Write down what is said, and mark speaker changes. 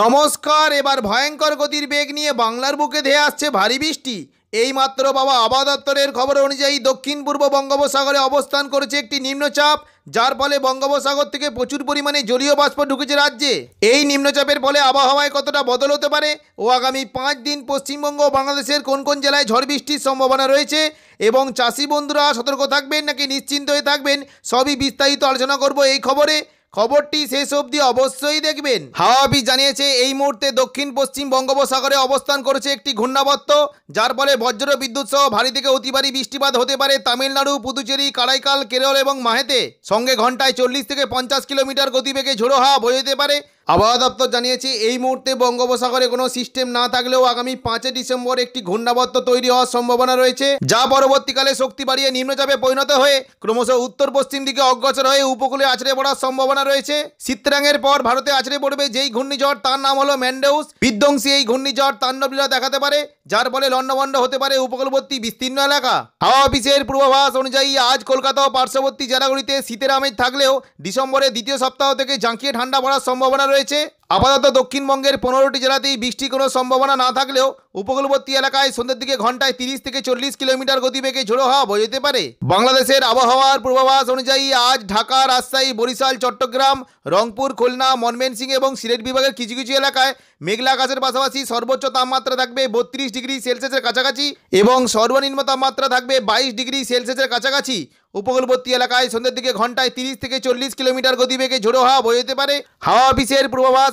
Speaker 1: নমস্কার এবার ভয়ঙ্কর গতির বেগ নিয়ে বাংলার বুকে ধেয়ে আসছে ভারী বৃষ্টি এইমাত্র বাবা আবহাওয়া দপ্তরের খবর অনুযায়ী দক্ষিণ পূর্ব বঙ্গোপসাগরে অবস্থান করেছে একটি নিম্নচাপ যার ফলে বঙ্গোপসাগর থেকে প্রচুর পরিমাণে জলীয় বাষ্প ঢুকেছে রাজ্যে এই নিম্নচাপের ফলে আবহাওয়ায় কতটা বদল হতে পারে ও আগামী পাঁচ দিন পশ্চিমবঙ্গ ও বাংলাদেশের কোন কোন জেলায় ঝড় বৃষ্টির সম্ভাবনা রয়েছে এবং চাষি বন্ধুরা সতর্ক থাকবেন নাকি নিশ্চিন্ত হয়ে থাকবেন সবই বিস্তারিত আলোচনা করব এই খবরে খবরটি শেষ অবধি অবশ্যই দেখবেন হাওয়া জানিয়েছে এই মুহূর্তে দক্ষিণ পশ্চিম বঙ্গোপসাগরে অবস্থান করেছে একটি ঘূর্ণাবত্ত যার ফলে বজ্র বিদ্যুৎ সহ ভারী থেকে অতি ভারী বৃষ্টিপাত হতে পারে তামিলনাড়ু পুদুচেরি কারাইকাল কেরল এবং মাহেতে সঙ্গে ঘন্টায় চল্লিশ থেকে পঞ্চাশ কিলোমিটার গতিবেগে ঝোড়ো হাওয়া বয়ে যেতে পারে আবহাওয়া দপ্তর জানিয়েছে এই মুহূর্তে বঙ্গোপসাগরে কোনো সিস্টেম না থাকলেও আগামী পাঁচই ডিসেম্বর একটি ঘূর্ণাবর্ত তৈরি হওয়ার সম্ভাবনা রয়েছে যা পরবর্তীকালে শক্তি বাড়িয়ে নিম্নচাপে পরিণত হয়ে ক্রমশ উত্তর পশ্চিম দিকে অগ্রসর হয়ে উপকূলে আছড়ে পড়ার সম্ভাবনা রয়েছে চিত্রাঙ্গের পর ভারতে আছড়ে পড়বে যেই ঘূর্ণিঝড় তার নাম হলো ম্যান্ডেউস বিধ্বংসী এই ঘূর্ণিঝড় তাণ্ডবীরা দেখাতে পারে যার ফলে লণ্ডভণ্ড হতে পারে উপকূলবর্তী বিস্তীর্ণ এলাকা হাওয়া অফিসের পূর্বাভাস অনুযায়ী আজ কলকাতা ও পার্শ্ববর্তী জেলাগুলিতে শীতের আমেজ থাকলেও ডিসেম্বরের দ্বিতীয় সপ্তাহ থেকে জাঁকিয়ে ঠান্ডা পড়ার সম্ভাবনা রয়েছে রয়েছে আপাতত দক্ষিণবঙ্গের পনেরোটি জেলাতেই বৃষ্টির কোনো সম্ভাবনা না থাকলেও উপকূলবর্তী এলাকায় সন্ধ্যের দিকে ঘন্টায় তিরিশ থেকে চল্লিশ কিলোমিটার গতিবেগে ঝোড়ো হওয়া যেতে পারে বাংলাদেশের আবহাওয়ার পূর্বাভাস অনুযায়ী আজ ঢাকা রাজশাহী বরিশাল চট্টগ্রাম রংপুর খুলনা মনমেনসিং এবং সিলেট বিভাগের কিছু কিছু এলাকায় মেঘলা আকাশের পাশাপাশি সর্বোচ্চ তাপমাত্রা থাকবে বত্রিশ ডিগ্রি সেলসিয়াসের কাছাকাছি এবং সর্বনিম্ন তাপমাত্রা থাকবে বাইশ ডিগ্রি সেলসিয়াসের কাছাকাছি উপকূলবর্তী এলাকায় সন্ধ্যের দিকে ঘন্টায় তিরিশ থেকে চল্লিশ কিলোমিটার গতিবেগে ঝোড়ো হওয়া বয়ে যেতে পারে হাওয়া অফিসের পূর্বাভাস